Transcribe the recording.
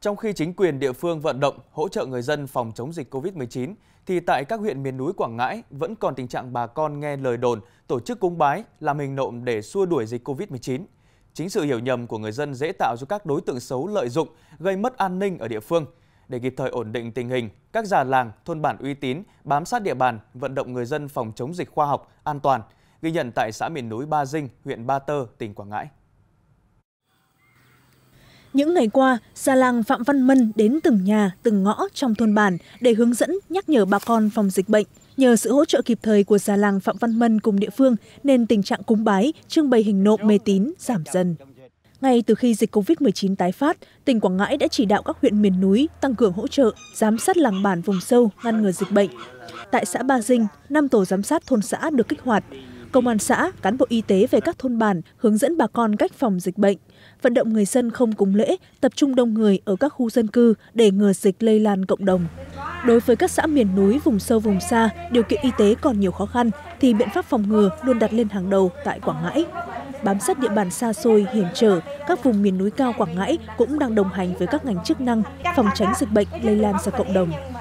Trong khi chính quyền địa phương vận động hỗ trợ người dân phòng chống dịch COVID-19, thì tại các huyện miền núi Quảng Ngãi vẫn còn tình trạng bà con nghe lời đồn tổ chức cúng bái làm hình nộm để xua đuổi dịch COVID-19. Chính sự hiểu nhầm của người dân dễ tạo cho các đối tượng xấu lợi dụng, gây mất an ninh ở địa phương. Để kịp thời ổn định tình hình, các già làng, thôn bản uy tín bám sát địa bàn, vận động người dân phòng chống dịch khoa học, an toàn, ghi nhận tại xã miền núi Ba Dinh, huyện Ba Tơ, tỉnh Quảng Ngãi. Những ngày qua, già làng Phạm Văn Mân đến từng nhà, từng ngõ trong thôn bản để hướng dẫn, nhắc nhở bà con phòng dịch bệnh. Nhờ sự hỗ trợ kịp thời của già làng Phạm Văn Mân cùng địa phương nên tình trạng cúng bái, trưng bày hình nộm mê tín giảm dần. Ngay từ khi dịch COVID-19 tái phát, tỉnh Quảng Ngãi đã chỉ đạo các huyện miền núi tăng cường hỗ trợ, giám sát làng bản vùng sâu ngăn ngừa dịch bệnh. Tại xã Ba Dinh, năm tổ giám sát thôn xã được kích hoạt công an xã, cán bộ y tế về các thôn bản hướng dẫn bà con cách phòng dịch bệnh, vận động người dân không cúng lễ, tập trung đông người ở các khu dân cư để ngừa dịch lây lan cộng đồng. Đối với các xã miền núi, vùng sâu vùng xa, điều kiện y tế còn nhiều khó khăn thì biện pháp phòng ngừa luôn đặt lên hàng đầu tại Quảng Ngãi. Bám sát địa bàn xa xôi, hiểm trở, các vùng miền núi cao Quảng Ngãi cũng đang đồng hành với các ngành chức năng phòng tránh dịch bệnh lây lan ra cộng đồng.